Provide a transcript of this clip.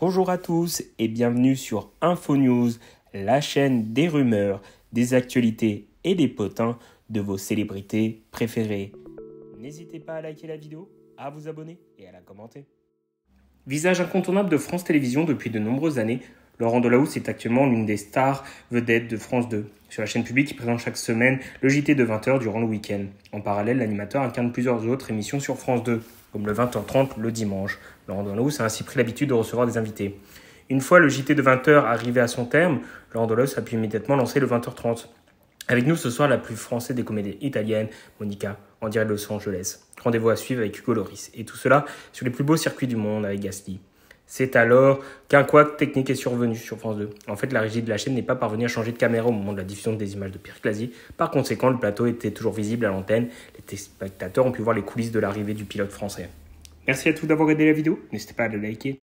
Bonjour à tous et bienvenue sur InfoNews, la chaîne des rumeurs, des actualités et des potins de vos célébrités préférées. N'hésitez pas à liker la vidéo, à vous abonner et à la commenter. Visage incontournable de France Télévisions depuis de nombreuses années, Laurent Delahousse est actuellement l'une des stars vedettes de France 2. Sur la chaîne publique, il présente chaque semaine le JT de 20h durant le week-end. En parallèle, l'animateur incarne plusieurs autres émissions sur France 2 comme le 20h30 le dimanche. Laurent Dolos a ainsi pris l'habitude de recevoir des invités. Une fois le JT de 20h arrivé à son terme, Laurent Dolos a pu immédiatement lancer le 20h30. Avec nous ce soir, la plus française des comédies italiennes, Monica, en direct de Los Angeles. Rendez-vous à suivre avec Hugo Loris. Et tout cela sur les plus beaux circuits du monde avec Gasly. C'est alors qu'un couac technique est survenu sur France 2. En fait, la régie de la chaîne n'est pas parvenue à changer de caméra au moment de la diffusion des images de Pierre Par conséquent, le plateau était toujours visible à l'antenne. Les téléspectateurs ont pu voir les coulisses de l'arrivée du pilote français. Merci à tous d'avoir aidé la vidéo. N'hésitez pas à la liker.